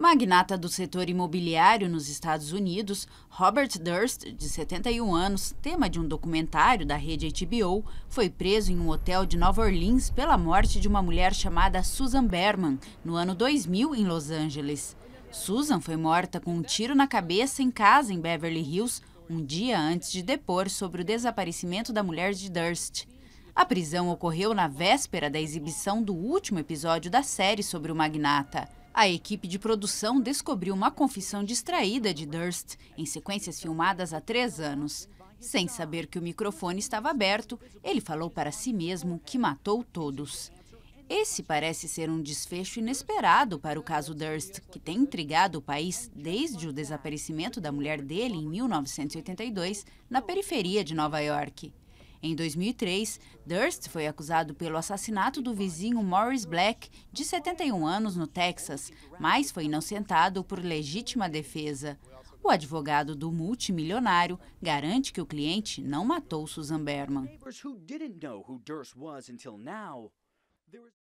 magnata do setor imobiliário nos Estados Unidos, Robert Durst, de 71 anos, tema de um documentário da rede HBO, foi preso em um hotel de Nova Orleans pela morte de uma mulher chamada Susan Berman, no ano 2000, em Los Angeles. Susan foi morta com um tiro na cabeça em casa em Beverly Hills, um dia antes de depor sobre o desaparecimento da mulher de Durst. A prisão ocorreu na véspera da exibição do último episódio da série sobre o magnata. A equipe de produção descobriu uma confissão distraída de Durst em sequências filmadas há três anos. Sem saber que o microfone estava aberto, ele falou para si mesmo que matou todos. Esse parece ser um desfecho inesperado para o caso Durst, que tem intrigado o país desde o desaparecimento da mulher dele em 1982, na periferia de Nova York. Em 2003, Durst foi acusado pelo assassinato do vizinho Morris Black, de 71 anos, no Texas, mas foi inocentado por legítima defesa. O advogado do multimilionário garante que o cliente não matou Susan Berman.